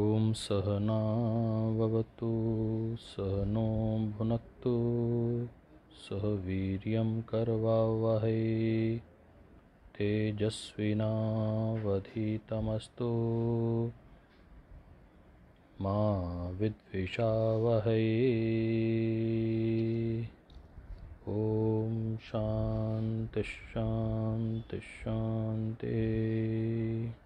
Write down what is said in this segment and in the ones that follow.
ॐ सहनावतु नो भुनक्तु सह वीर्यं करवावहै तेजस्विनावधीतमस्तु मा विद्विषावहै ॐ शान्तिः शान्तिः शान्तिः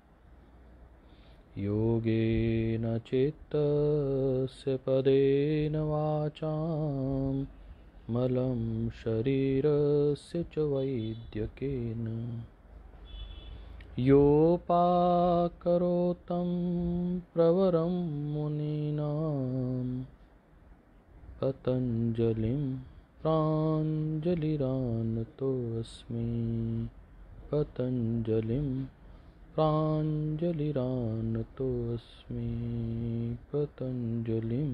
योगेन चित्तस्य पदेन वाचां मलं शरीरस्य च वैद्यकेन योपाकरोतं प्रवरं मुनीनां पतञ्जलिं प्राञ्जलिरानतोऽस्मि पतञ्जलिं प्राञ्जलिरानतोऽस्मि पतञ्जलिं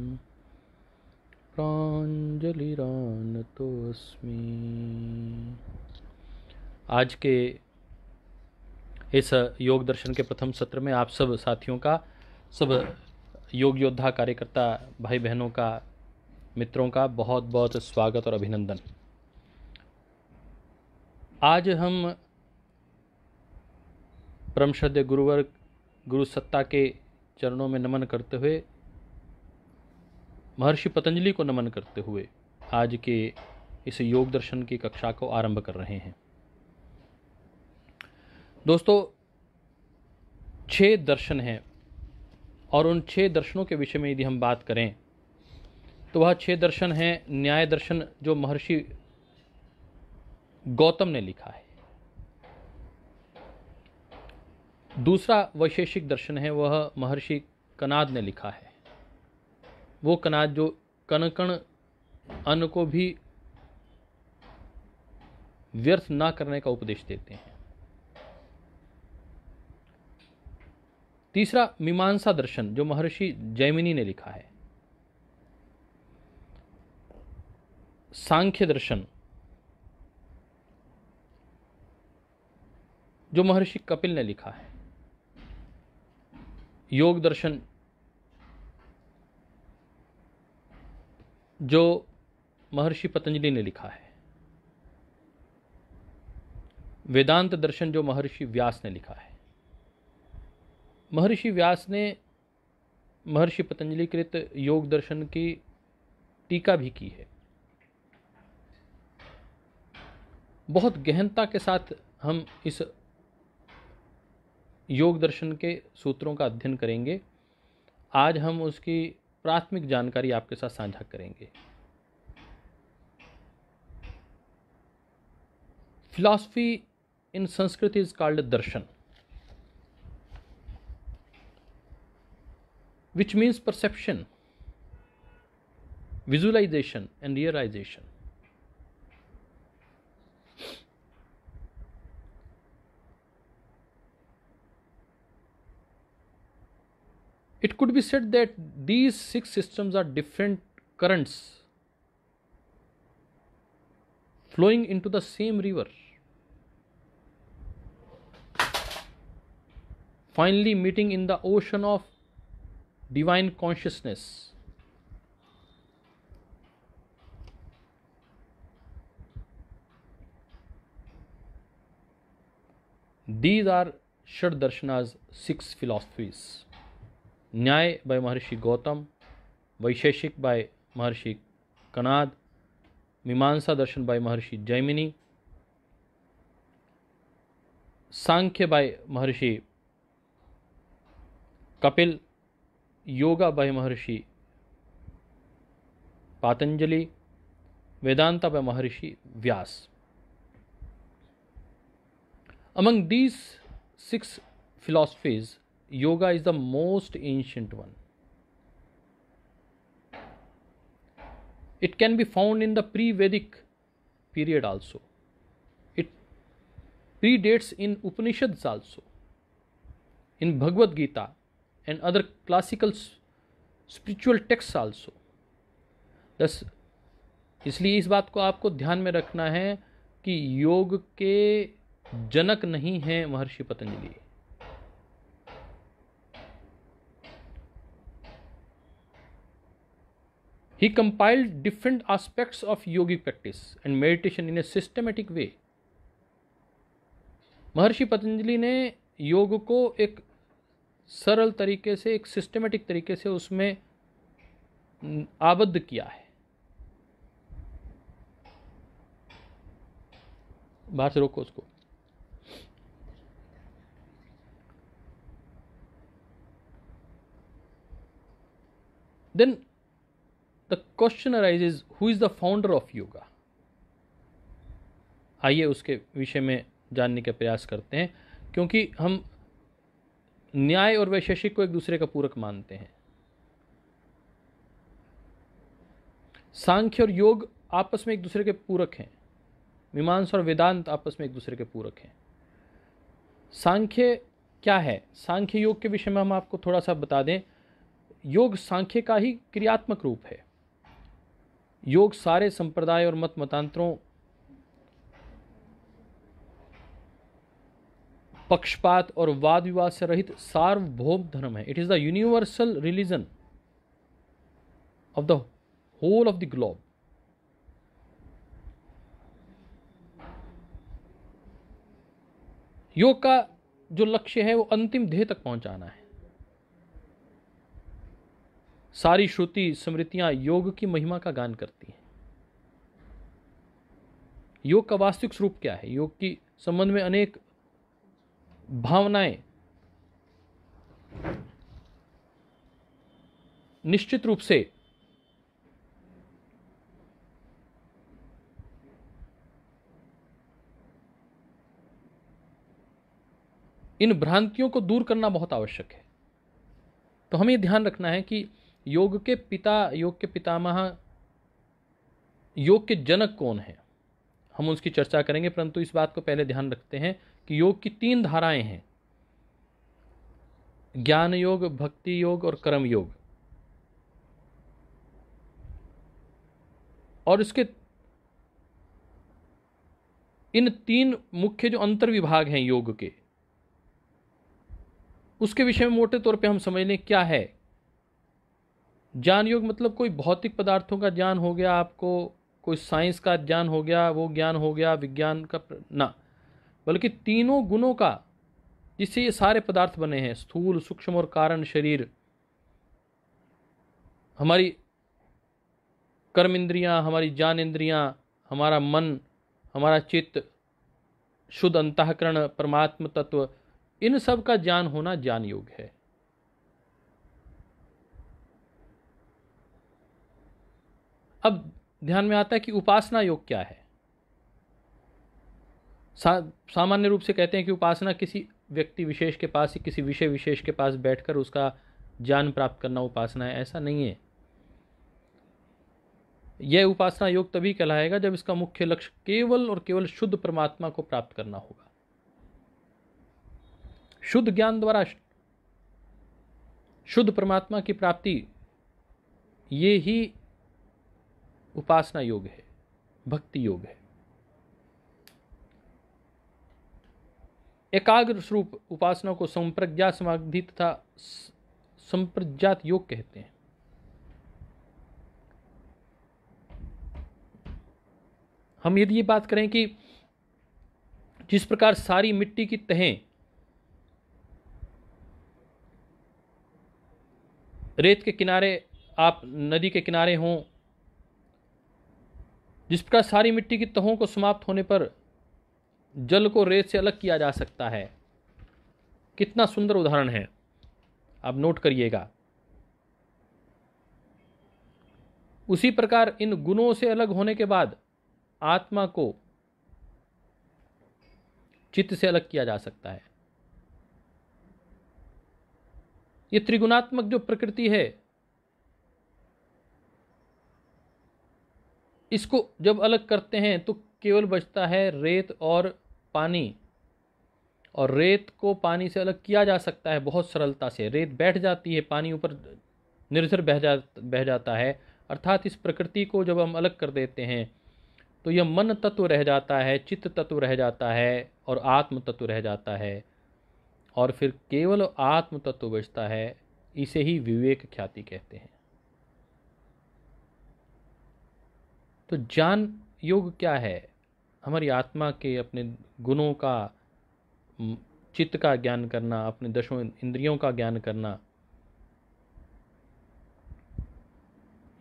प्राञ्जलिरानतोऽस्मि आज के इस योग दर्शन के प्रथम सत्र में आप सब साथियों का सब योग योद्धा कार्यकर्ता भाई बहनों का मित्रों का बहुत बहुत स्वागत और अभिनंदन आज हम परम श्रद्धे गुरुवर्ग गुरु सत्ता के चरणों में नमन करते हुए महर्षि पतंजलि को नमन करते हुए आज के इस योग दर्शन की कक्षा को आरंभ कर रहे हैं दोस्तों छह दर्शन हैं और उन छह दर्शनों के विषय में यदि हम बात करें तो वह छह दर्शन हैं न्याय दर्शन जो महर्षि गौतम ने लिखा है दूसरा वैशेषिक दर्शन है वह महर्षि कनाद ने लिखा है वो कनाद जो कणकण अन्न को भी व्यर्थ ना करने का उपदेश देते हैं तीसरा मीमांसा दर्शन जो महर्षि जैमिनी ने लिखा है सांख्य दर्शन जो महर्षि कपिल ने लिखा है योग दर्शन जो महर्षि पतंजलि ने लिखा है वेदांत दर्शन जो महर्षि व्यास ने लिखा है महर्षि व्यास ने महर्षि पतंजलि कृत योग दर्शन की टीका भी की है बहुत गहनता के साथ हम इस योग दर्शन के सूत्रों का अध्ययन करेंगे आज हम उसकी प्राथमिक जानकारी आपके साथ साझा करेंगे philosophy in Sanskrit is called darshan which means perception visualization and realization It could be said that these six systems are different currents flowing into the same river. Finally, meeting in the ocean of divine consciousness. These are Shad six philosophies. Nyaya by Maharshi Gautam Vaisheshika bye महर्षि कनाद मीमांसा दर्शन bye महर्षि जैमिनी सांख्य bye महर्षि Kapil yoga bye महर्षि Patanjali Vedanta by Maharshi Vyas among these six philosophies, yoga is the most ancient one it can be found in the pre-vedic period also it predates in upanishads also in bhagavad gita and other classical spiritual texts also thus इसलिए इस बात को आपको ध्यान में रखना है कि योग के जनक नहीं हैं महर्षि Patanjali He compiled different aspects of yogic practice and meditation in a systematic way. महर्षि पतंजलि ने योग को एक सरल तरीके से एक सिस्टमेटिक तरीके से उसमें आबद्ध किया है बाहर से रोको उसको then the question is who is the founder of yoga आइए उसके विषय में जानने का प्रयास करते हैं क्योंकि हम न्याय और वैशेषिक को एक दूसरे का पूरक मानते हैं सांख्य और योग आपस में एक दूसरे के पूरक हैं मीमांसा और वेदांत आपस में एक दूसरे के पूरक हैं सांख्य क्या है सांख्य योग के विषय में हम आपको थोड़ा सा बता दें योग सांख्य का ही क्रियात्मक रूप है योग सारे संप्रदाय और मत मतांतरों पक्षपात और वाद विवाद से रहित सार्वभौम धर्म है it is the universal religion of the whole of the globe yoga का जो लक्ष्य है वो अंतिम ध्येय तक पहुंचाना है सारी श्रुति स्मृतियां योग की महिमा का गान करती हैं योग का वास्तविक स्वरूप क्या है योग की संबंध में अनेक भावनाएं निश्चित रूप से इन भ्रांतियों को दूर करना बहुत आवश्यक है तो हमें ध्यान रखना है कि योग के पिता योग के पितामह योग के जनक कौन है हम उसकी चर्चा करेंगे परंतु इस बात को पहले ध्यान रखते हैं कि योग की तीन धाराएं हैं ज्ञान योग भक्ति योग और कर्म योग और इसके इन तीन मुख्य जो अंतर्विभाग हैं योग के उसके विषय में मोटे तौर पे हम समझ लें क्या है ज्ञान योग मतलब कोई भौतिक पदार्थों का ज्ञान हो गया आपको कोई साइंस का ज्ञान हो गया वो ज्ञान हो गया विज्ञान का ना बल्कि तीनों गुणों का जिससे ये सारे पदार्थ बने हैं स्थूल सूक्ष्म और कारण शरीर हमारी कर्म इंद्रियाँ हमारी ज्ञान इंद्रियाँ हमारा मन हमारा चित्त शुद्ध अंतकरण परमात्म तत्व इन सब का ज्ञान होना ज्ञान योग है अब ध्यान में आता है कि उपासना योग क्या है सा, सामान्य रूप से कहते हैं कि उपासना किसी व्यक्ति विशेष के पास या किसी विषय विशेष के पास बैठकर उसका ज्ञान प्राप्त करना उपासना है ऐसा नहीं है यह उपासना योग तभी कहलाएगा जब इसका मुख्य लक्ष्य केवल और केवल शुद्ध परमात्मा को प्राप्त करना होगा शुद्ध ज्ञान द्वारा शुद्ध परमात्मा की प्राप्ति ये ही उपासना योग है भक्ति योग है एकाग्र स्वरूप उपासना को संप्रज्ञा समाधि तथा संप्रज्ञात योग कहते हैं हम यदि ये बात करें कि जिस प्रकार सारी मिट्टी की तहें रेत के किनारे आप नदी के किनारे हों जिस प्रकार सारी मिट्टी की तहों को समाप्त होने पर जल को रेत से अलग किया जा सकता है कितना सुंदर उदाहरण है आप नोट करिएगा उसी प्रकार इन गुणों से अलग होने के बाद आत्मा को चित्त से अलग किया जा सकता है ये त्रिगुणात्मक जो प्रकृति है इसको जब अलग करते हैं तो केवल बचता है रेत और पानी और रेत को पानी से अलग किया जा सकता है बहुत सरलता से रेत बैठ जाती है पानी ऊपर निर्जर बह जा बह जाता है अर्थात इस प्रकृति को जब हम अलग कर देते हैं तो यह मन तत्व रह जाता है चित्त तत्व रह जाता है और आत्म तत्व रह जाता है और फिर केवल आत्म तत्व बचता है इसे ही विवेक ख्याति कहते हैं तो ज्ञान योग क्या है हमारी आत्मा के अपने गुणों का चित्त का ज्ञान करना अपने दशों इंद्रियों का ज्ञान करना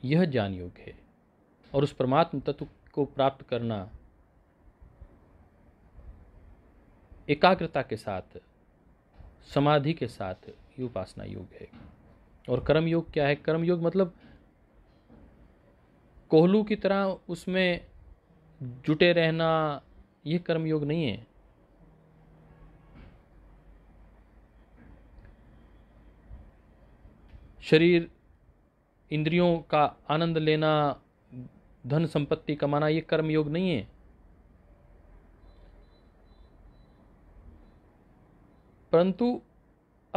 यह ज्ञान योग है और उस परमात्म तत्व को प्राप्त करना एकाग्रता के साथ समाधि के साथ ये उपासना योग है और कर्म योग क्या है कर्म योग मतलब कोहलू की तरह उसमें जुटे रहना यह कर्मयोग नहीं है शरीर इंद्रियों का आनंद लेना धन संपत्ति कमाना ये कर्मयोग नहीं है परंतु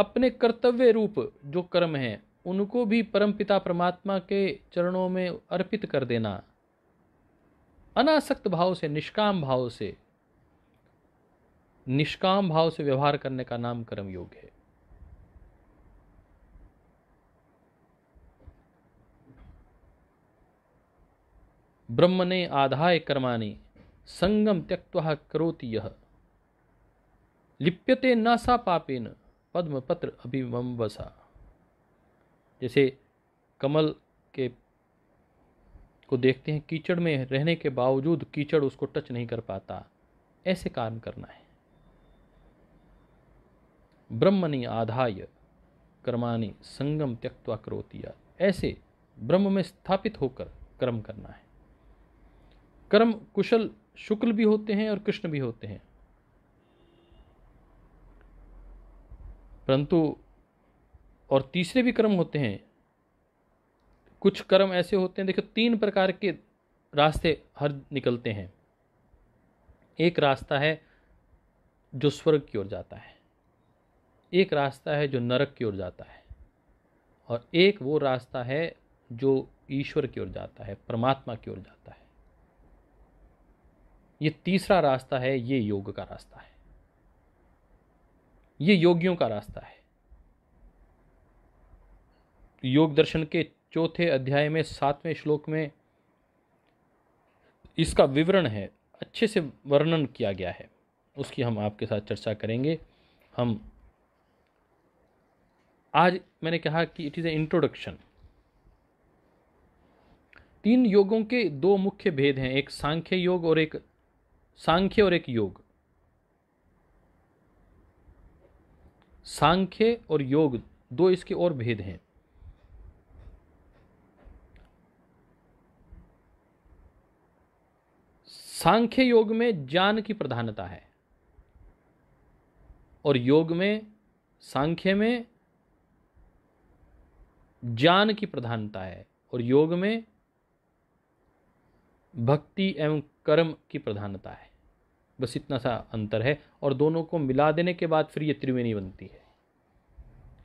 अपने कर्तव्य रूप जो कर्म है उनको भी परमपिता परमात्मा के चरणों में अर्पित कर देना अनासक्त भाव से निष्काम भाव से निष्काम भाव से व्यवहार करने का नाम कर्म योग है ब्रह्म ने आधाय कर्माणि संगम त्यक्वा करोति यह लिप्यते न सा पापेन पत्र अभिमंबसा जैसे कमल के को देखते हैं कीचड़ में रहने के बावजूद कीचड़ उसको टच नहीं कर पाता ऐसे काम करना है ब्रह्मनि आधाय कर्माणि संगम त्यक्वा करोतिया ऐसे ब्रह्म में स्थापित होकर कर्म करना है कर्म कुशल शुक्ल भी होते हैं और कृष्ण भी होते हैं परंतु और तीसरे भी कर्म होते हैं कुछ कर्म ऐसे होते हैं देखो तीन प्रकार के रास्ते हर निकलते हैं एक रास्ता है जो स्वर्ग की ओर जाता है एक रास्ता है जो नरक की ओर जाता है और एक वो रास्ता है जो ईश्वर की ओर जाता है परमात्मा की ओर जाता है ये तीसरा रास्ता है ये योग का रास्ता है ये योगियों का रास्ता है योग दर्शन के चौथे अध्याय में सातवें श्लोक में इसका विवरण है अच्छे से वर्णन किया गया है उसकी हम आपके साथ चर्चा करेंगे हम आज मैंने कहा कि इट इज़ ए इंट्रोडक्शन तीन योगों के दो मुख्य भेद हैं एक सांख्य योग और एक सांख्य और एक योग सांख्य और योग दो इसके और भेद हैं सांख्य योग में ज्ञान की प्रधानता है और योग में सांख्य में ज्ञान की प्रधानता है और योग में भक्ति एवं कर्म की प्रधानता है बस इतना सा अंतर है और दोनों को मिला देने के बाद फिर ये त्रिवेणी बनती है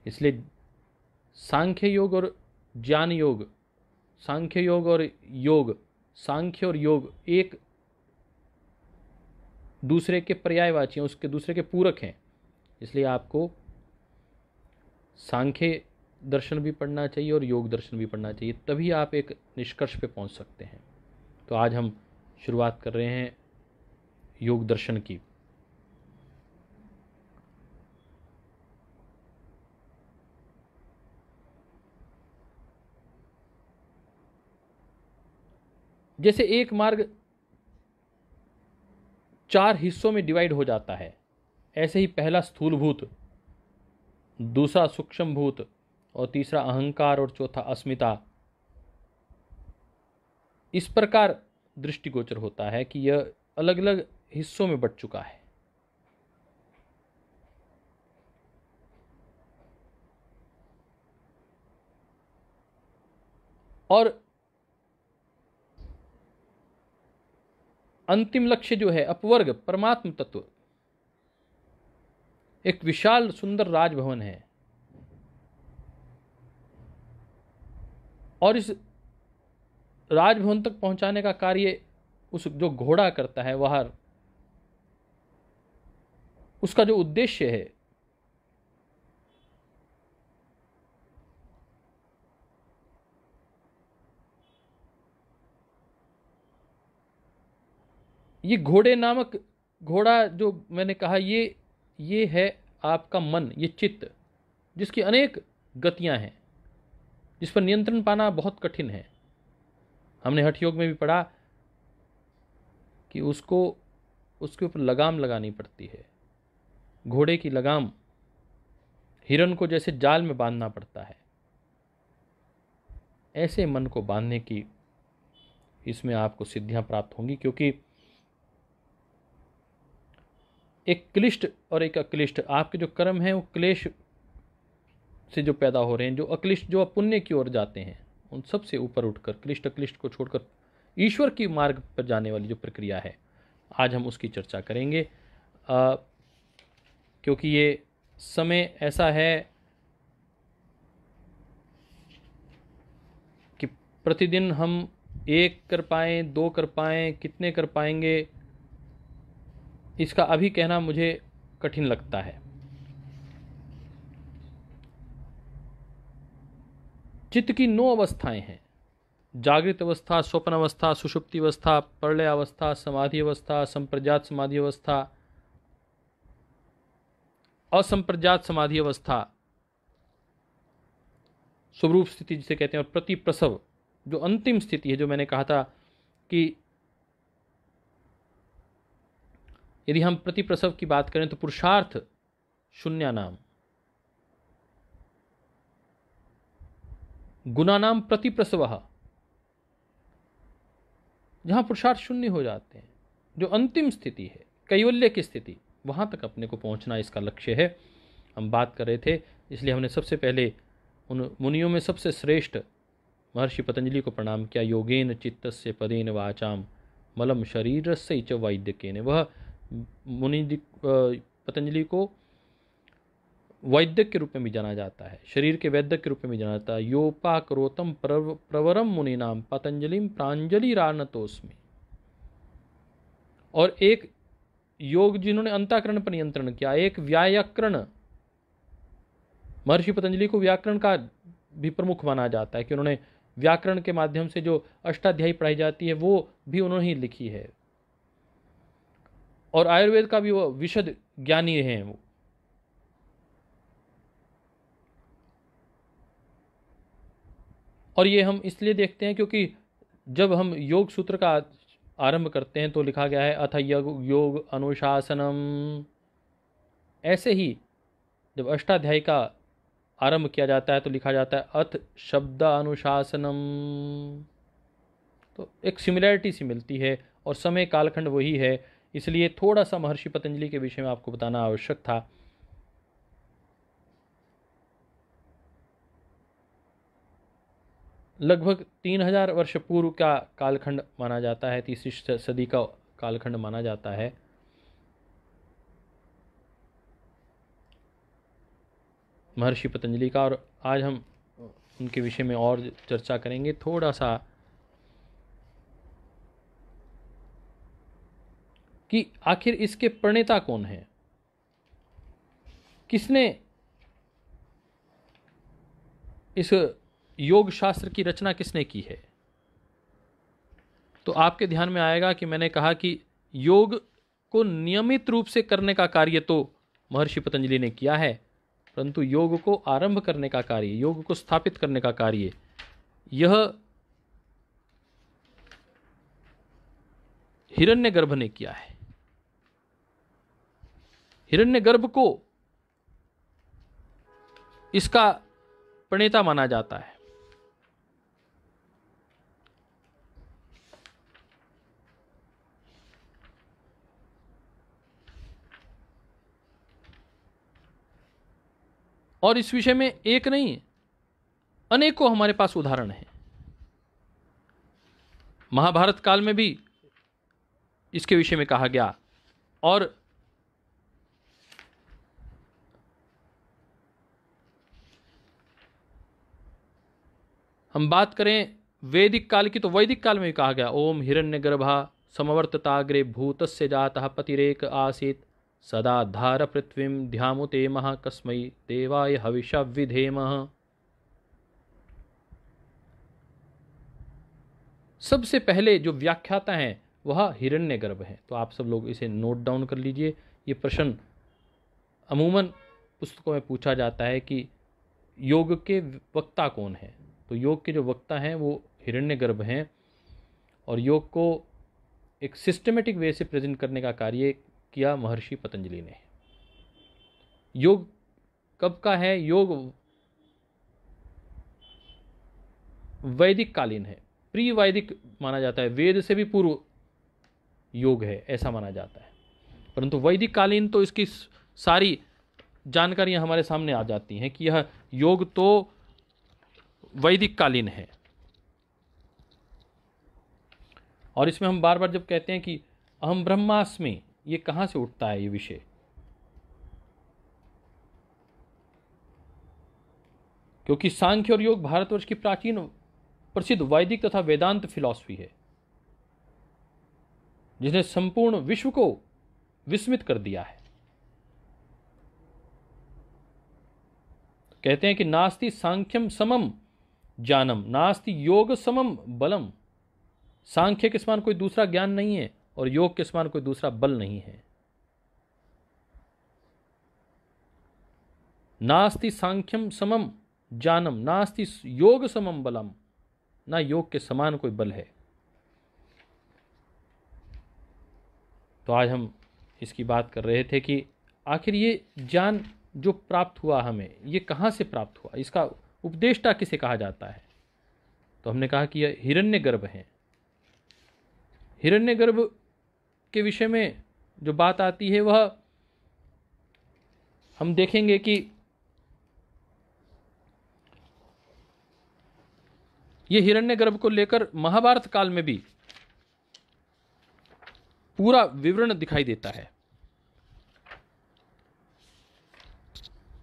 इसलिए सांख्य योग और ज्ञान योग सांख्य योग और योग सांख्य और योग एक दूसरे के पर्यायवाची हैं उसके दूसरे के पूरक हैं इसलिए आपको सांख्य दर्शन भी पढ़ना चाहिए और योग दर्शन भी पढ़ना चाहिए तभी आप एक निष्कर्ष पे पहुंच सकते हैं तो आज हम शुरुआत कर रहे हैं योग दर्शन की जैसे एक मार्ग चार हिस्सों में डिवाइड हो जाता है ऐसे ही पहला स्थूलभूत दूसरा भूत और तीसरा अहंकार और चौथा अस्मिता इस प्रकार दृष्टिगोचर होता है कि यह अलग अलग हिस्सों में बट चुका है और अंतिम लक्ष्य जो है अपवर्ग परमात्म तत्व एक विशाल सुंदर राजभवन है और इस राजभवन तक पहुंचाने का कार्य उस जो घोड़ा करता है वह उसका जो उद्देश्य है ये घोड़े नामक घोड़ा जो मैंने कहा ये ये है आपका मन ये चित्त जिसकी अनेक गतियां हैं जिस पर नियंत्रण पाना बहुत कठिन है हमने हठ योग में भी पढ़ा कि उसको उसके ऊपर लगाम लगानी पड़ती है घोड़े की लगाम हिरण को जैसे जाल में बांधना पड़ता है ऐसे मन को बांधने की इसमें आपको सिद्धियां प्राप्त होंगी क्योंकि एक क्लिष्ट और एक अक्लिष्ट आपके जो कर्म हैं वो क्लेश से जो पैदा हो रहे हैं जो अक्लिष्ट जो अपुण्य की ओर जाते हैं उन सब से ऊपर उठकर क्लिष्ट अक्लिष्ट को छोड़कर ईश्वर की मार्ग पर जाने वाली जो प्रक्रिया है आज हम उसकी चर्चा करेंगे आ, क्योंकि ये समय ऐसा है कि प्रतिदिन हम एक कर पाएँ दो कर पाएँ कितने कर पाएंगे इसका अभी कहना मुझे कठिन लगता है चित्त की नौ अवस्थाएं हैं जागृत अवस्था स्वप्न अवस्था सुषुप्ति अवस्था प्रलय अवस्था समाधि अवस्था संप्रजात समाधि अवस्था असंप्रजात समाधि अवस्था स्वरूप स्थिति जिसे कहते हैं और प्रति प्रसव जो अंतिम स्थिति है जो मैंने कहा था कि यदि हम प्रति प्रसव की बात करें तो पुरुषार्थ शून्य नाम गुणानाम प्रति प्रसव जहां पुरुषार्थ शून्य हो जाते हैं जो अंतिम स्थिति है कैवल्य की स्थिति वहां तक अपने को पहुंचना इसका लक्ष्य है हम बात कर रहे थे इसलिए हमने सबसे पहले उन मुनियों में सबसे श्रेष्ठ महर्षि पतंजलि को प्रणाम किया योगेन चित्त से पदेन वाचाम मलम शरीर से च वैद्य के ने वह मुनि पतंजलि को वैद्य के रूप में भी जाना जाता है शरीर के वैद्य के रूप में भी जाना जाता है योपा करोतम प्रव, प्रवरम मुनि नाम पतंजलि प्रांजलि रानतोस्मी और एक योग जिन्होंने अंताकरण पर नियंत्रण किया एक व्याकरण महर्षि पतंजलि को व्याकरण का भी प्रमुख माना जाता है कि उन्होंने व्याकरण के माध्यम से जो अष्टाध्यायी पढ़ाई जाती है वो भी उन्होंने ही लिखी है और आयुर्वेद का भी वो विशद ज्ञानी रहे हैं वो और ये हम इसलिए देखते हैं क्योंकि जब हम योग सूत्र का आरंभ करते हैं तो लिखा गया है अथ योग अनुशासनम ऐसे ही जब अष्टाध्यायी का आरंभ किया जाता है तो लिखा जाता है अथ शब्द अनुशासनम तो एक सिमिलैरिटी सी मिलती है और समय कालखंड वही है इसलिए थोड़ा सा महर्षि पतंजलि के विषय में आपको बताना आवश्यक था लगभग तीन हजार वर्ष पूर्व का कालखंड माना जाता है तीसरी सदी का कालखंड माना जाता है महर्षि पतंजलि का और आज हम उनके विषय में और चर्चा करेंगे थोड़ा सा कि आखिर इसके प्रणेता कौन है किसने इस योग शास्त्र की रचना किसने की है तो आपके ध्यान में आएगा कि मैंने कहा कि योग को नियमित रूप से करने का कार्य तो महर्षि पतंजलि ने किया है परंतु योग को आरंभ करने का कार्य योग को स्थापित करने का कार्य यह हिरण्यगर्भ ने किया है हिरण्यगर्भ को इसका प्रणेता माना जाता है और इस विषय में एक नहीं अनेकों हमारे पास उदाहरण हैं महाभारत काल में भी इसके विषय में कहा गया और हम बात करें वैदिक काल की तो वैदिक काल में भी कहा गया ओम हिरण्य गर्भा समवर्तताग्रे से जाता पतिरेक आसीत सदा धार पृथ्वी ध्यामुते मह देवाय हविष विधेम सबसे पहले जो व्याख्याता है वह हिरण्य गर्भ है तो आप सब लोग इसे नोट डाउन कर लीजिए ये प्रश्न अमूमन पुस्तकों में पूछा जाता है कि योग के वक्ता कौन है तो योग के जो वक्ता हैं वो हिरण्य गर्भ हैं और योग को एक सिस्टमेटिक वे से प्रेजेंट करने का कार्य किया महर्षि पतंजलि ने योग कब का है योग वैदिक कालीन है प्री वैदिक माना जाता है वेद से भी पूर्व योग है ऐसा माना जाता है परंतु वैदिक कालीन तो इसकी सारी जानकारियां हमारे सामने आ जाती हैं कि यह योग तो वैदिक कालीन है और इसमें हम बार बार जब कहते हैं कि अहम ब्रह्मास्मि ये कहां से उठता है ये विषय क्योंकि सांख्य और योग भारतवर्ष की प्राचीन प्रसिद्ध वैदिक तथा वेदांत फिलॉसफी है जिसने संपूर्ण विश्व को विस्मित कर दिया है कहते हैं कि नास्ति सांख्यम समम जानम नास्ति योग समम बलम सांख्य के समान कोई दूसरा ज्ञान नहीं है और योग के समान कोई दूसरा बल नहीं है नास्ति सांख्यम समम जानम नास्ति योग समम बलम ना योग के समान कोई बल है तो आज हम इसकी बात कर रहे थे कि आखिर ये ज्ञान जो प्राप्त हुआ हमें ये कहाँ से प्राप्त हुआ इसका उपदेष्टा किसे कहा जाता है तो हमने कहा कि यह हिरण्य है हैं गर्भ के विषय में जो बात आती है वह हम देखेंगे कि यह हिरण्य गर्भ को लेकर महाभारत काल में भी पूरा विवरण दिखाई देता है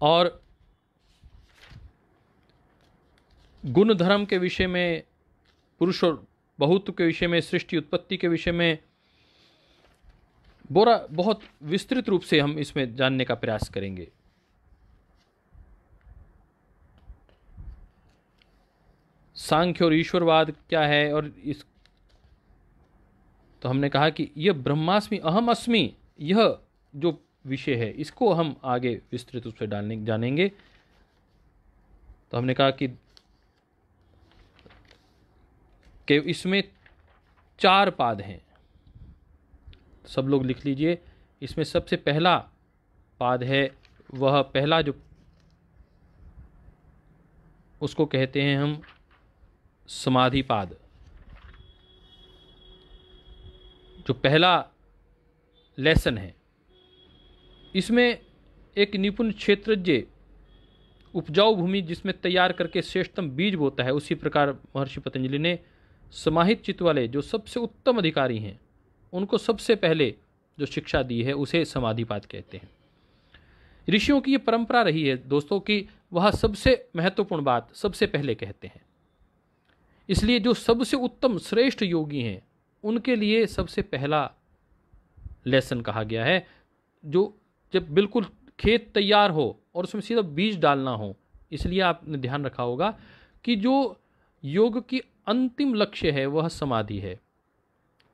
और गुण धर्म के विषय में पुरुष और बहुत्व के विषय में सृष्टि उत्पत्ति के विषय में बोरा बहुत विस्तृत रूप से हम इसमें जानने का प्रयास करेंगे सांख्य और ईश्वरवाद क्या है और इस तो हमने कहा कि यह ब्रह्मास्मि अहम अस्मि यह जो विषय है इसको हम आगे विस्तृत रूप से डालने जानेंगे तो हमने कहा कि कि इसमें चार पाद हैं सब लोग लिख लीजिए इसमें सबसे पहला पाद है वह पहला जो उसको कहते हैं हम समाधि पाद जो पहला लेसन है इसमें एक निपुण क्षेत्रज्ञ उपजाऊ भूमि जिसमें तैयार करके श्रेष्ठतम बीज बोता है उसी प्रकार महर्षि पतंजलि ने समाहित चित्त वाले जो सबसे उत्तम अधिकारी हैं उनको सबसे पहले जो शिक्षा दी है उसे समाधिपात कहते हैं ऋषियों की ये परंपरा रही है दोस्तों की वह सबसे महत्वपूर्ण बात सबसे पहले कहते हैं इसलिए जो सबसे उत्तम श्रेष्ठ योगी हैं उनके लिए सबसे पहला लेसन कहा गया है जो जब बिल्कुल खेत तैयार हो और उसमें सीधा बीज डालना हो इसलिए आपने ध्यान रखा होगा कि जो योग की अंतिम लक्ष्य है वह समाधि है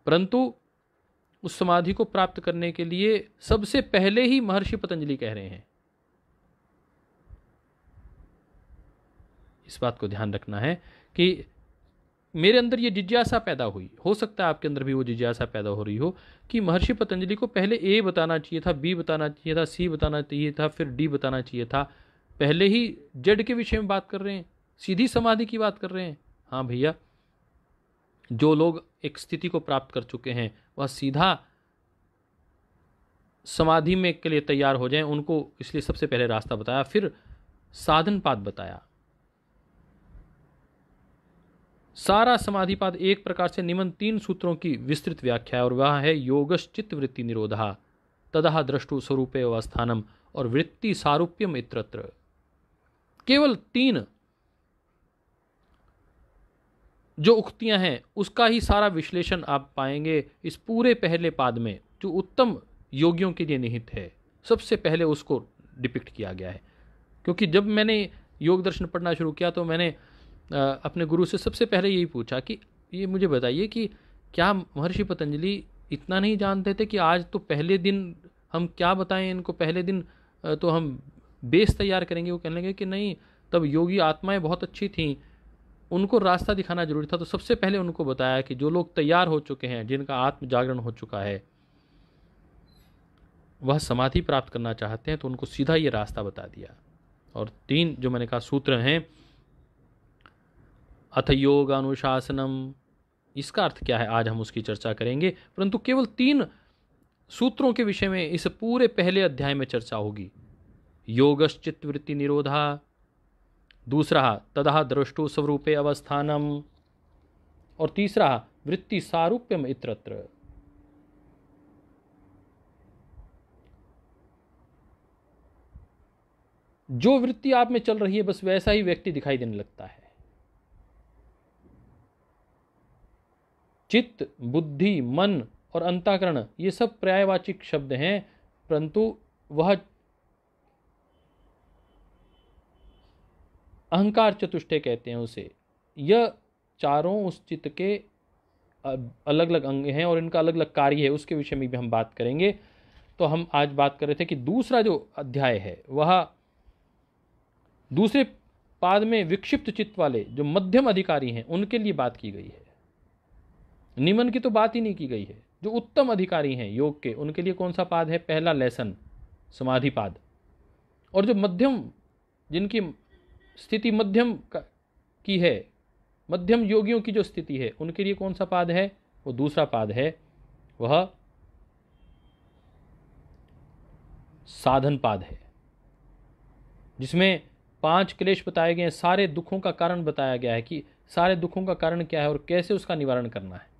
परंतु उस समाधि को प्राप्त करने के लिए सबसे पहले ही महर्षि पतंजलि कह रहे हैं इस बात को ध्यान रखना है कि मेरे अंदर यह जिज्ञासा पैदा हुई हो सकता है आपके अंदर भी वो जिज्ञासा पैदा हो रही हो कि महर्षि पतंजलि को पहले ए बताना चाहिए था बी बताना चाहिए था सी बताना चाहिए था फिर डी बताना चाहिए था पहले ही जेड के विषय में बात कर रहे हैं सीधी समाधि की बात कर रहे हैं हाँ भैया जो लोग एक स्थिति को प्राप्त कर चुके हैं वह सीधा समाधि में के लिए तैयार हो जाएं उनको इसलिए सबसे पहले रास्ता बताया फिर साधन बताया सारा समाधिपाद एक प्रकार से निम्न तीन सूत्रों की विस्तृत व्याख्या है और वह है योगश्चित वृत्ति निरोधा तदा दृष्टु स्वरूपे अवस्थानम और वृत्ति सारूप्यम इतरत्र केवल तीन जो उक्तियां हैं उसका ही सारा विश्लेषण आप पाएंगे इस पूरे पहले पाद में जो उत्तम योगियों के लिए निहित है सबसे पहले उसको डिपिक्ट किया गया है क्योंकि जब मैंने योग दर्शन पढ़ना शुरू किया तो मैंने अपने गुरु से सबसे पहले यही पूछा कि ये मुझे बताइए कि क्या महर्षि पतंजलि इतना नहीं जानते थे कि आज तो पहले दिन हम क्या बताएं इनको पहले दिन तो हम बेस तैयार करेंगे वो कहने लगे कि नहीं तब योगी आत्माएं बहुत अच्छी थीं उनको रास्ता दिखाना जरूरी था तो सबसे पहले उनको बताया कि जो लोग तैयार हो चुके हैं जिनका आत्म जागरण हो चुका है वह समाधि प्राप्त करना चाहते हैं तो उनको सीधा ये रास्ता बता दिया और तीन जो मैंने कहा सूत्र हैं अथ योग अनुशासनम इसका अर्थ क्या है आज हम उसकी चर्चा करेंगे परंतु केवल तीन सूत्रों के विषय में इस पूरे पहले अध्याय में चर्चा होगी योगश्चित वृत्ति निरोधा दूसरा तदा दृष्टु स्वरूपे अवस्थानम और तीसरा वृत्ति सारूप्यम इतरत्र जो वृत्ति आप में चल रही है बस वैसा ही व्यक्ति दिखाई देने लगता है चित्त बुद्धि मन और अंताकरण ये सब पर्यायवाचिक शब्द हैं परंतु वह अहंकार चतुष्टय कहते हैं उसे यह चारों उस चित्त के अलग अलग अंग हैं और इनका अलग अलग कार्य है उसके विषय में भी हम बात करेंगे तो हम आज बात कर रहे थे कि दूसरा जो अध्याय है वह दूसरे पाद में विक्षिप्त चित्त वाले जो मध्यम अधिकारी हैं उनके लिए बात की गई है निमन की तो बात ही नहीं की गई है जो उत्तम अधिकारी हैं योग के उनके लिए कौन सा पाद है पहला लेसन समाधि पाद और जो मध्यम जिनकी स्थिति मध्यम की है मध्यम योगियों की जो स्थिति है उनके लिए कौन सा पाद है वो दूसरा पाद है वह साधन पाद है जिसमें पांच क्लेश बताए गए हैं सारे दुखों का कारण बताया गया है कि सारे दुखों का कारण क्या है और कैसे उसका निवारण करना है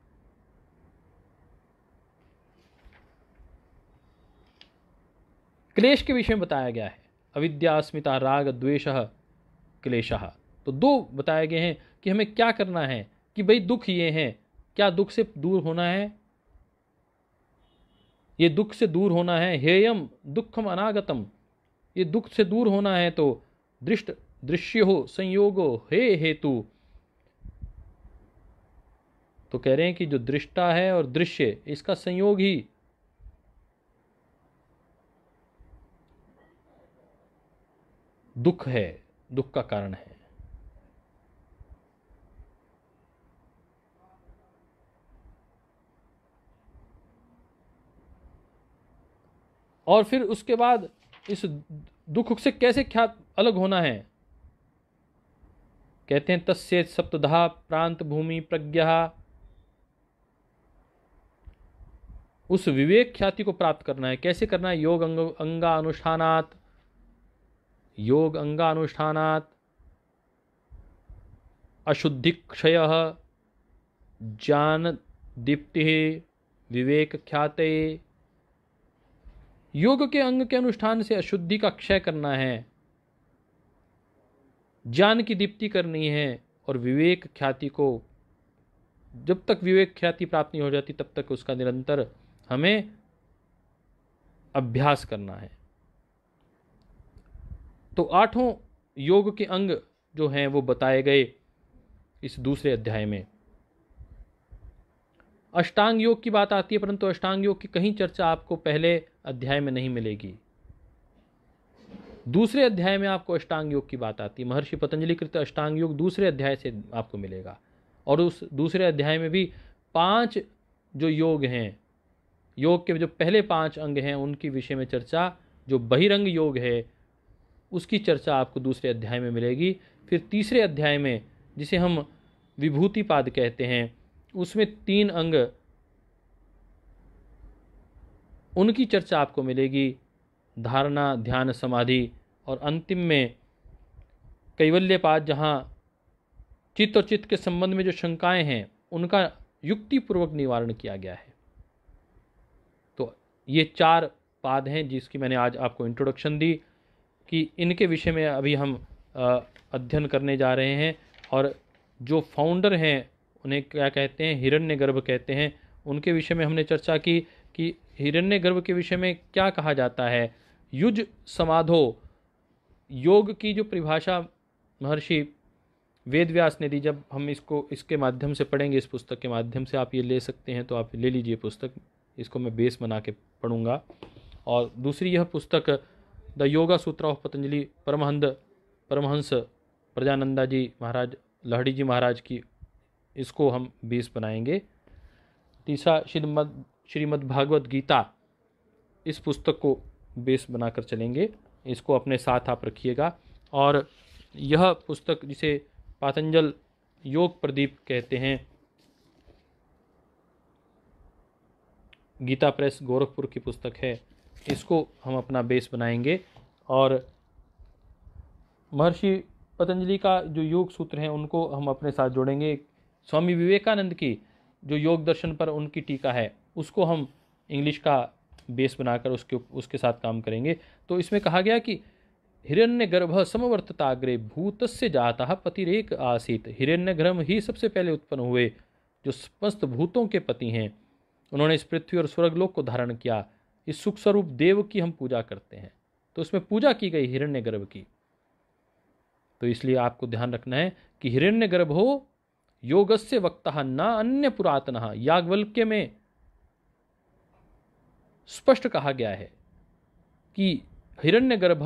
क्लेश के विषय में बताया गया है अविद्या अस्मिता राग द्वेष क्लेशाह तो दो बताए गए हैं कि हमें क्या करना है कि भाई दुख ये हैं क्या दुख से दूर होना है ये दुख से दूर होना है हेयम दुखम अनागतम ये दुख से दूर होना है तो दृष्ट दृश्य हो संयोग हो हे हेतु तो कह रहे हैं कि जो दृष्टा है और दृश्य इसका संयोग ही दुख है दुख का कारण है और फिर उसके बाद इस दुख से कैसे ख्या अलग होना है कहते हैं तस्य सप्तधा प्रांत भूमि प्रज्ञा उस विवेक ख्याति को प्राप्त करना है कैसे करना है योग अंग अंगा अनुष्ठानात योग अशुद्धि अशुद्धिक्षय ज्ञान दीप्ति विवेक ख्याते योग के अंग के अनुष्ठान से अशुद्धि का क्षय करना है ज्ञान की दीप्ति करनी है और विवेक ख्याति को जब तक विवेक ख्याति प्राप्त नहीं हो जाती तब तक उसका निरंतर हमें अभ्यास करना है तो आठों योग के अंग जो हैं वो बताए गए इस दूसरे अध्याय में अष्टांग योग की बात आती है परंतु अष्टांग योग की कहीं चर्चा आपको पहले अध्याय में नहीं मिलेगी दूसरे अध्याय में आपको अष्टांग योग की बात आती है महर्षि पतंजलि कृत अष्टांग योग दूसरे अध्याय से आपको मिलेगा और उस दूसरे अध्याय में भी पांच जो योग हैं योग के जो पहले पांच अंग हैं उनकी विषय में चर्चा जो बहिरंग योग है उसकी चर्चा आपको दूसरे अध्याय में मिलेगी फिर तीसरे अध्याय में जिसे हम विभूतिपाद कहते हैं उसमें तीन अंग उनकी चर्चा आपको मिलेगी धारणा ध्यान समाधि और अंतिम में कैवल्यपाद जहाँ चित्त और चित्त के संबंध में जो शंकाएं हैं उनका युक्तिपूर्वक निवारण किया गया है तो ये चार पाद हैं जिसकी मैंने आज आपको इंट्रोडक्शन दी कि इनके विषय में अभी हम अध्ययन करने जा रहे हैं और जो फाउंडर हैं उन्हें क्या कहते हैं हिरण्य गर्भ कहते हैं उनके विषय में हमने चर्चा की कि हिरण्य गर्भ के विषय में क्या कहा जाता है युज समाधो योग की जो परिभाषा महर्षि वेदव्यास ने दी जब हम इसको इसके माध्यम से पढ़ेंगे इस पुस्तक के माध्यम से आप ये ले सकते हैं तो आप ले लीजिए पुस्तक इसको मैं बेस बना के पढ़ूंगा और दूसरी यह पुस्तक द योगा सूत्र ऑफ पतंजलि परमहंद परमहंस प्रजानंदा जी महाराज लहड़ी जी महाराज की इसको हम बेस बनाएंगे तीसरा श्रीमद श्रीमद भागवत गीता इस पुस्तक को बेस बनाकर चलेंगे इसको अपने साथ आप रखिएगा और यह पुस्तक जिसे पातंजल योग प्रदीप कहते हैं गीता प्रेस गोरखपुर की पुस्तक है इसको हम अपना बेस बनाएंगे और महर्षि पतंजलि का जो योग सूत्र हैं उनको हम अपने साथ जोड़ेंगे स्वामी विवेकानंद की जो योग दर्शन पर उनकी टीका है उसको हम इंग्लिश का बेस बनाकर उसके उसके साथ काम करेंगे तो इसमें कहा गया कि हिरण्य गर्भ समवर्तताग्रे भूत से जाता पतिरेक आसित हिरण्य गर्भ ही सबसे पहले उत्पन्न हुए जो समस्त भूतों के पति हैं उन्होंने इस पृथ्वी और स्वर्गलोक को धारण किया इस सुख स्वरूप देव की हम पूजा करते हैं तो उसमें पूजा की गई हिरण्य गर्भ की तो इसलिए आपको ध्यान रखना है कि हिरण्य गर्भ हो योग से वक्ता न अन्य पुरातन याज्ञवल्क्य में स्पष्ट कहा गया है कि हिरण्य गर्भ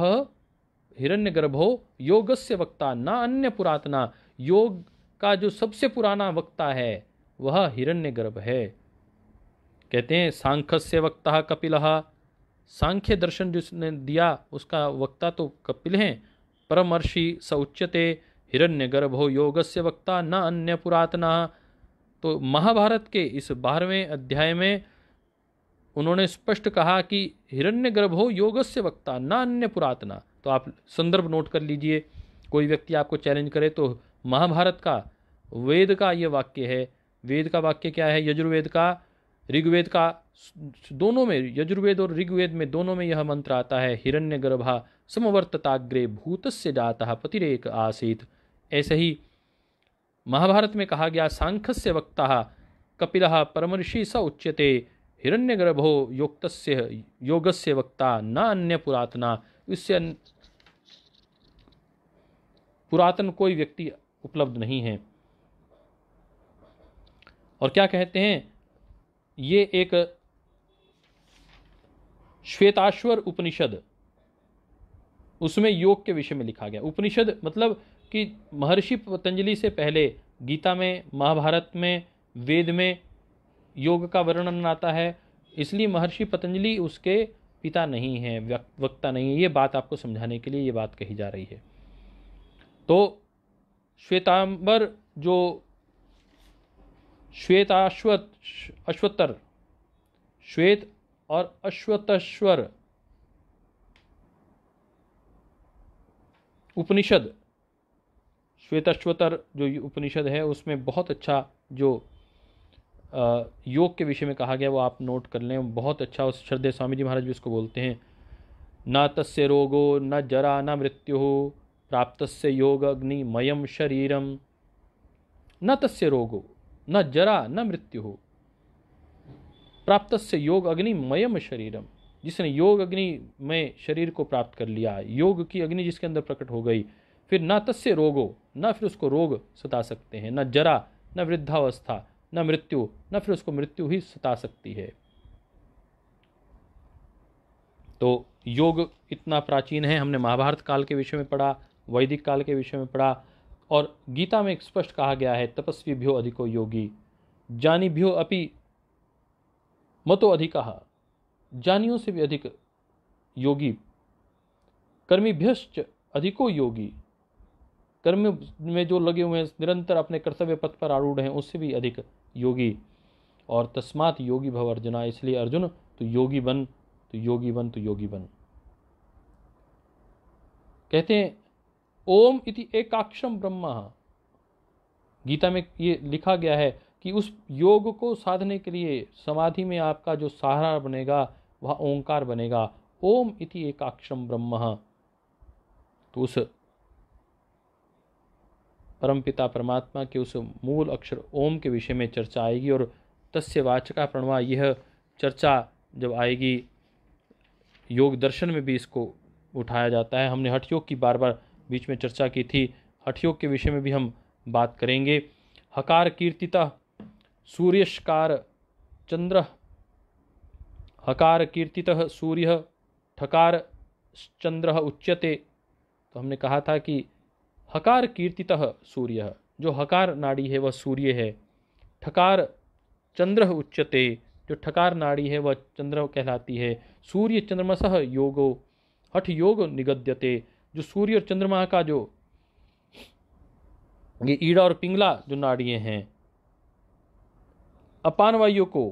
हिरण्य गर्भ योग से वक्ता न अन्य पुरातना योग का जो सबसे पुराना वक्ता है वह हिरण्य गर्भ है कहते हैं सांख्य वक्ता कपिल सांख्य दर्शन जिसने दिया उसका वक्ता तो कपिल हैं परमर्षि स उच्यते हिरण्य गर्भो योग से वक्ता न अन्य पुरातना तो महाभारत के इस बारहवें अध्याय में उन्होंने स्पष्ट कहा कि हिरण्य गर्भो योग से वक्ता न अन्य पुरातना तो आप संदर्भ नोट कर लीजिए कोई व्यक्ति आपको चैलेंज करे तो महाभारत का वेद का ये वाक्य है वेद का वाक्य क्या है यजुर्वेद का ऋग्वेद का दोनों में यजुर्वेद और ऋग्वेद में दोनों में यह मंत्र आता है हिरण्य गर्भा समवर्तताग्रे से जाता पतिरेक आसीत ऐसे ही महाभारत में कहा गया से वक्ता कपिल परमर्षि स उच्यते हिरण्यगर्भो योग से वक्ता न अन्य पुरातना इससे पुरातन कोई व्यक्ति उपलब्ध नहीं है और क्या कहते हैं ये एक श्वेताश्वर उपनिषद उसमें योग के विषय में लिखा गया उपनिषद मतलब कि महर्षि पतंजलि से पहले गीता में महाभारत में वेद में योग का वर्णन आता है इसलिए महर्षि पतंजलि उसके पिता नहीं है वक्ता नहीं है ये बात आपको समझाने के लिए ये बात कही जा रही है तो श्वेतांबर जो श्वेताश्वत अश्वत्तर श्वेत और अश्वतश्वर उपनिषद श्वेताश्वतर जो उपनिषद है उसमें बहुत अच्छा जो योग के विषय में कहा गया वो आप नोट कर लें बहुत अच्छा उस श्रद्धे स्वामी जी महाराज भी उसको बोलते हैं न तस्य रोगो न जरा न मृत्यु हो प्राप्त से योग अग्निमयम शरीरम न तस्य रोगो न जरा न मृत्यु हो प्राप्त से योग मयम शरीरम जिसने योग अग्नि में शरीर को प्राप्त कर लिया योग की अग्नि जिसके अंदर प्रकट हो गई फिर ना तस्य रोगो ना फिर उसको रोग सता सकते हैं न जरा न वृद्धावस्था न मृत्यु न फिर उसको मृत्यु ही सता सकती है तो योग इतना प्राचीन है हमने महाभारत काल के विषय में पढ़ा वैदिक काल के विषय में पढ़ा और गीता में स्पष्ट कहा गया है तपस्वी भ्यो अधिको योगी जानी भ्यो अपि मतो अधिक जानियों से भी अधिक योगी कर्मीभ्यश्च अधिको योगी कर्म में जो लगे हुए हैं निरंतर अपने कर्तव्य पथ पर आरूढ़ हैं उससे भी अधिक योगी और तस्मात योगी भव अर्जुना इसलिए अर्जुन तो योगी बन तो योगी बन तो योगी बन कहते हैं ओम इति एकाक्षम ब्रह्म गीता में ये लिखा गया है कि उस योग को साधने के लिए समाधि में आपका जो सहारा बनेगा वह ओंकार बनेगा ओम इति एकाक्षम ब्रह्म तो उस परमपिता परमात्मा के उस मूल अक्षर ओम के विषय में चर्चा आएगी और तस्य वाचका प्रणवा यह चर्चा जब आएगी योग दर्शन में भी इसको उठाया जाता है हमने हठ योग की बार बार बीच में चर्चा की थी हठयोग के विषय में भी हम बात करेंगे हकार कीर्तिता सूर्यकार चंद्र हकार कीर्तितः सूर्य ठकार चंद्र उच्यते तो हमने कहा था कि हकार कीर्तितः सूर्य जो हकार नाड़ी है वह सूर्य है ठकार चंद्र उच्यते जो ठकार नाड़ी है वह चंद्र कहलाती है सूर्य चंद्रमस योगो हठ योग निगद्यते जो सूर्य और चंद्रमा का जो ये ईड़ा और पिंगला जो नाड़ी हैं अपान वायु को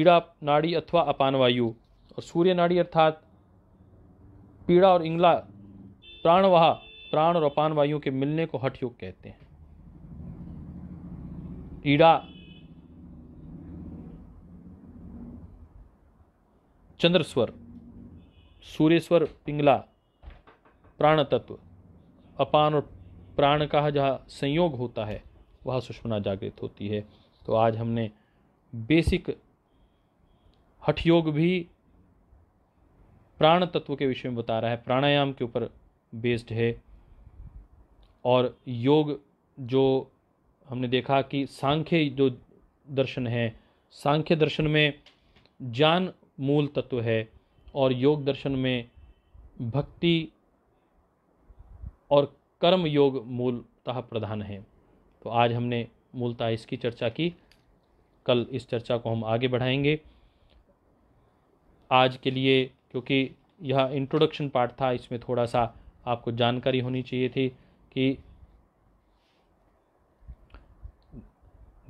ईड़ा नाड़ी अथवा अपान वायु और सूर्य नाड़ी अर्थात पीड़ा और इंगला प्राणवाह प्राण और अपान वायु के मिलने को योग कहते हैं ईड़ा चंद्रस्वर सूर्यस्वर पिंगला प्राण तत्व अपान और प्राण का जहाँ संयोग होता है वह सुषमना जागृत होती है तो आज हमने बेसिक हठ योग भी प्राण तत्व के विषय में बता रहा है प्राणायाम के ऊपर बेस्ड है और योग जो हमने देखा कि सांख्य जो दर्शन है सांख्य दर्शन में ज्ञान मूल तत्व है और योग दर्शन में भक्ति और कर्म योग मूलतः प्रधान है तो आज हमने मूलतः इसकी चर्चा की कल इस चर्चा को हम आगे बढ़ाएंगे आज के लिए क्योंकि यह इंट्रोडक्शन पार्ट था इसमें थोड़ा सा आपको जानकारी होनी चाहिए थी कि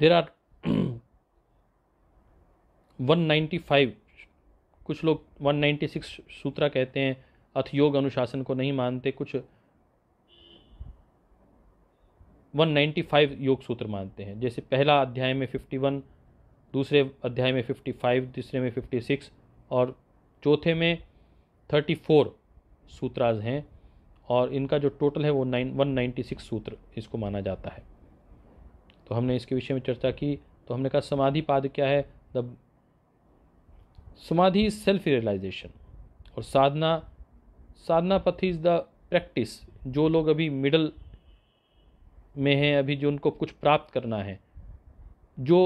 देर आर 195 कुछ लोग 196 सूत्रा कहते हैं अथयोग अनुशासन को नहीं मानते कुछ 195 योग सूत्र मानते हैं जैसे पहला अध्याय में 51 दूसरे अध्याय में 55 तीसरे में 56 और चौथे में 34 सूत्राज हैं और इनका जो टोटल है वो नाइन वन नाइन्टी सिक्स सूत्र इसको माना जाता है तो हमने इसके विषय में चर्चा की तो हमने कहा समाधि पाद क्या है द समाधि इज सेल्फ रियलाइजेशन और साधना साधना पथ इज़ द प्रैक्टिस जो लोग अभी मिडल में हैं अभी जो उनको कुछ प्राप्त करना है जो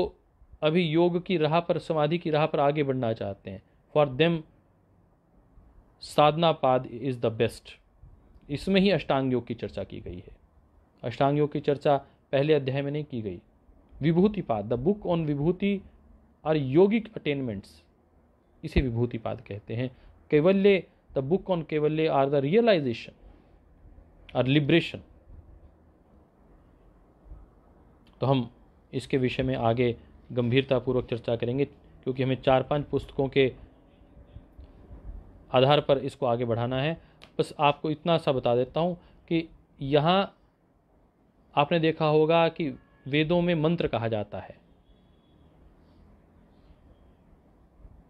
अभी योग की राह पर समाधि की राह पर आगे बढ़ना चाहते हैं फॉर देम साधना पाद इज़ द बेस्ट इसमें ही अष्टांग योग की चर्चा की गई है अष्टांग योग की चर्चा पहले अध्याय में नहीं की गई विभूति पाद द बुक ऑन विभूति और योगिक अटेनमेंट्स इसे विभूति पाद कहते हैं Kaivalya the book on Kaivalya or the realization और लिब्रेशन तो हम इसके विषय में आगे गंभीरतापूर्वक चर्चा करेंगे क्योंकि हमें चार पांच पुस्तकों के आधार पर इसको आगे बढ़ाना है बस आपको इतना सा बता देता हूँ कि यहाँ आपने देखा होगा कि वेदों में मंत्र कहा जाता है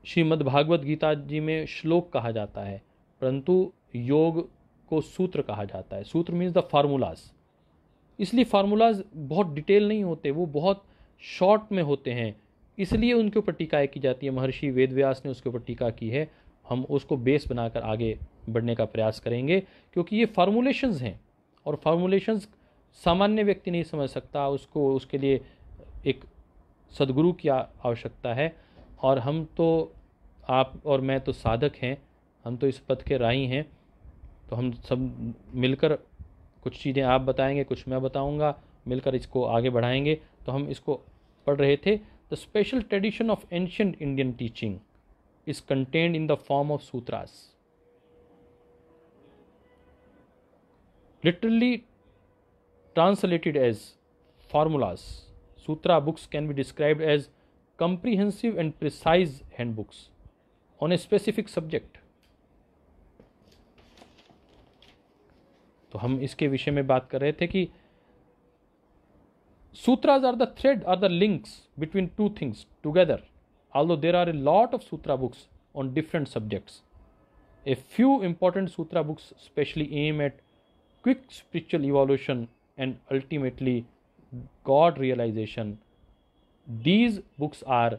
श्रीमद् भागवत गीता जी में श्लोक कहा जाता है परंतु योग को सूत्र कहा जाता है सूत्र मीन्स द फार्मूलाज इसलिए फार्मूलाज बहुत डिटेल नहीं होते वो बहुत शॉर्ट में होते हैं इसलिए उनके ऊपर टीकाएँ की जाती है महर्षि वेद ने उसके ऊपर टीका की है हम उसको बेस बनाकर आगे बढ़ने का प्रयास करेंगे क्योंकि ये फार्मूलेशंस हैं और फार्मूलेशंस सामान्य व्यक्ति नहीं समझ सकता उसको उसके लिए एक सदगुरु की आवश्यकता है और हम तो आप और मैं तो साधक हैं हम तो इस पथ के राही हैं तो हम सब मिलकर कुछ चीज़ें आप बताएंगे कुछ मैं बताऊंगा मिलकर इसको आगे बढ़ाएंगे तो हम इसको पढ़ रहे थे the special tradition of ancient Indian teaching is contained in the form of sutras literally translated as formulas sutra books can be describe as comprehensive and precise handbooks on a specific subject तो हम इसके विषय में बात कर रहे थे कि sutras are the thread or the links between two things together although there are a lot of sutra books on different subjects a few important sutra books specially aim at quick spiritual evolution and ultimately God realization these books are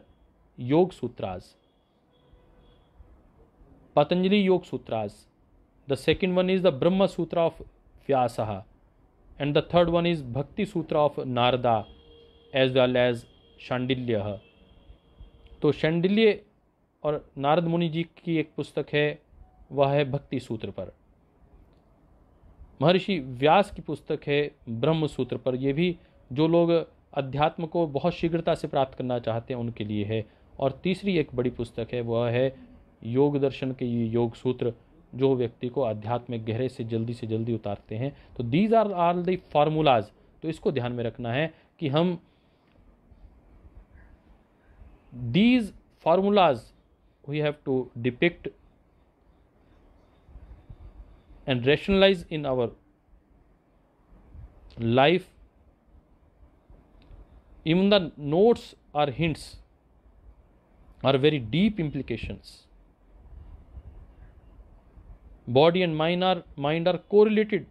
yoga sutras Patanjali yoga sutras the second one is the Brahma sutra of Vyasaha. And the third one is bhakti sutra of Narada as well as Shandilya तो शांडिल्य और नारद मुनि जी की एक पुस्तक है वह है भक्ति सूत्र पर महर्षि व्यास की पुस्तक है ब्रह्म सूत्र पर यह भी जो लोग अध्यात्म को बहुत शीघ्रता से प्राप्त करना चाहते हैं उनके लिए है और तीसरी एक बड़ी पुस्तक है वह है योग दर्शन के ये योग सूत्र जो व्यक्ति को अध्यात्म गहरे से जल्दी से जल्दी उतारते हैं तो these are are the formulas तो इसको ध्यान में रखना है कि हम these formulas we have to depict and rationalize in our life even the notes or hints are very deep implications body and mind are mind are correlated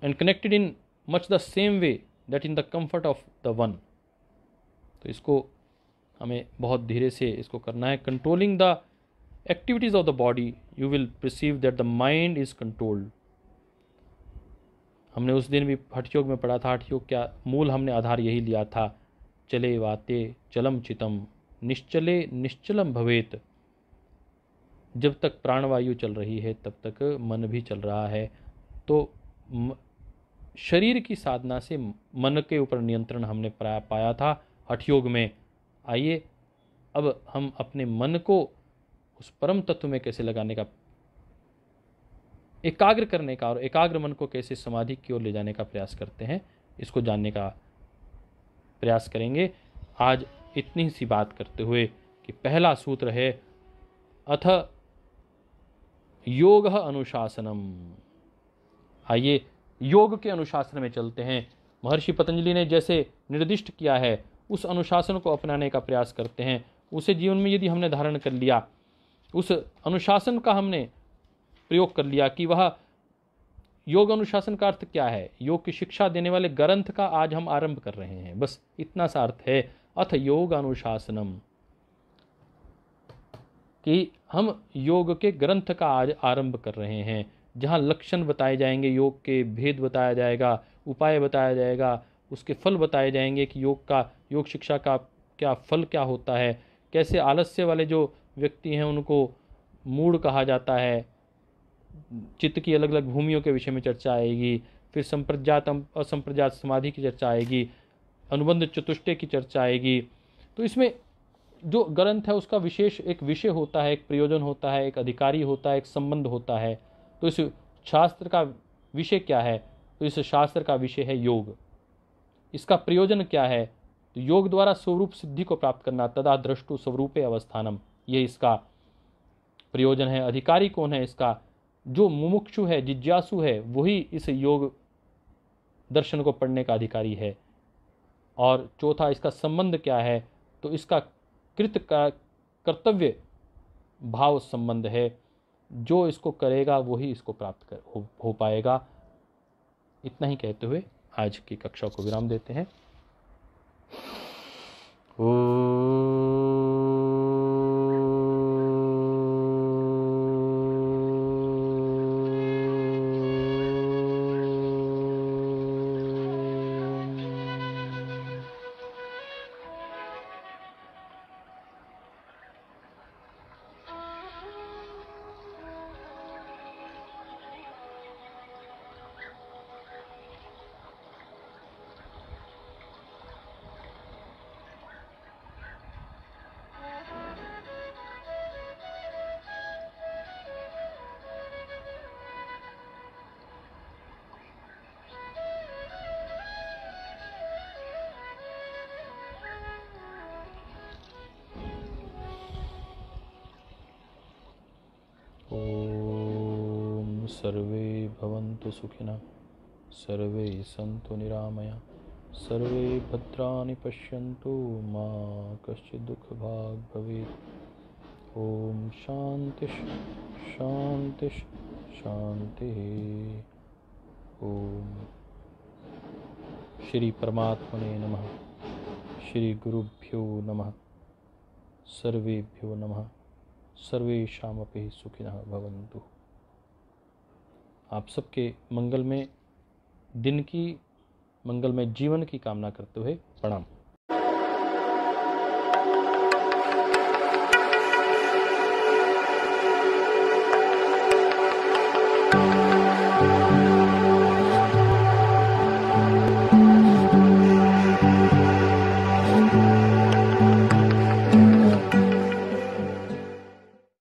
and connected in much the same way that in the comfort of the one तो इसको हमें बहुत धीरे से इसको करना है controlling the activities of the body you will perceive that the mind is controlled हमने उस दिन भी हठ योग में पढ़ा था हठ योग क्या मूल हमने आधार यही लिया था चले वाते चलम चितम निश्चले निश्चलम भवेत जब तक प्राणवायु चल रही है तब तक मन भी चल रहा है तो शरीर की साधना से मन के ऊपर नियंत्रण हमने पाया था योग में आइए अब हम अपने मन को उस परम तत्व में कैसे लगाने का एकाग्र करने का और एकाग्र मन को कैसे समाधि की ओर ले जाने का प्रयास करते हैं इसको जानने का प्रयास करेंगे आज इतनी सी बात करते हुए कि पहला सूत्र है अथ योग अनुशासनम आइए योग के अनुशासन में चलते हैं महर्षि पतंजलि ने जैसे निर्दिष्ट किया है उस अनुशासन को अपनाने का प्रयास करते हैं उसे जीवन में यदि हमने धारण कर लिया उस अनुशासन का हमने प्रयोग कर लिया कि वह योग अनुशासन का अर्थ क्या है योग की शिक्षा देने वाले ग्रंथ का आज हम आरंभ कर रहे हैं बस इतना सा अर्थ है अथ योग अनुशासनम कि हम योग के ग्रंथ का आज आरंभ कर रहे हैं जहाँ लक्षण बताए जाएंगे योग के भेद बताया जाएगा उपाय बताया जाएगा उसके फल बताए जाएंगे कि योग का योग शिक्षा का क्या फल क्या होता है कैसे आलस्य वाले जो व्यक्ति हैं उनको मूड कहा जाता है चित्त की अलग अलग भूमियों के विषय में चर्चा आएगी फिर संप्रजात असंप्रजात समाधि की चर्चा आएगी अनुबंध चतुष्टय की चर्चा आएगी तो इसमें जो ग्रंथ है उसका विशेष एक विषय होता है एक प्रयोजन होता है एक अधिकारी होता है एक संबंध होता है तो इस शास्त्र का विषय क्या है तो इस शास्त्र का विषय है योग इसका प्रयोजन क्या है तो योग द्वारा स्वरूप सिद्धि को प्राप्त करना तदा दृष्टु स्वरूपे अवस्थानम ये इसका प्रयोजन है अधिकारी कौन है इसका जो मुमुक्षु है जिज्ञासु है वही इस योग दर्शन को पढ़ने का अधिकारी है और चौथा इसका संबंध क्या है तो इसका कृत का कर्तव्य भाव संबंध है जो इसको करेगा वही इसको प्राप्त कर हो, हो पाएगा इतना ही कहते हुए आज की कक्षा को विराम देते हैं ओ सर्वे भवन्तु सुखिनः सर्वे सन्तु निरामया सर्वे भद्राणि पश्यन्तु मा कश्चित् दुःखभाग् भवेत् ॐ शान्तिः शान्तिः शान्तिः ॐ श्री परमात्मने नमः श्री गुरुभ्यो नमः सर्वेभ्यो नमः सर्वेषामपि सुखिनः भवन्तु आप सबके मंगलमय दिन की मंगलमय जीवन की कामना करते हुए प्रणाम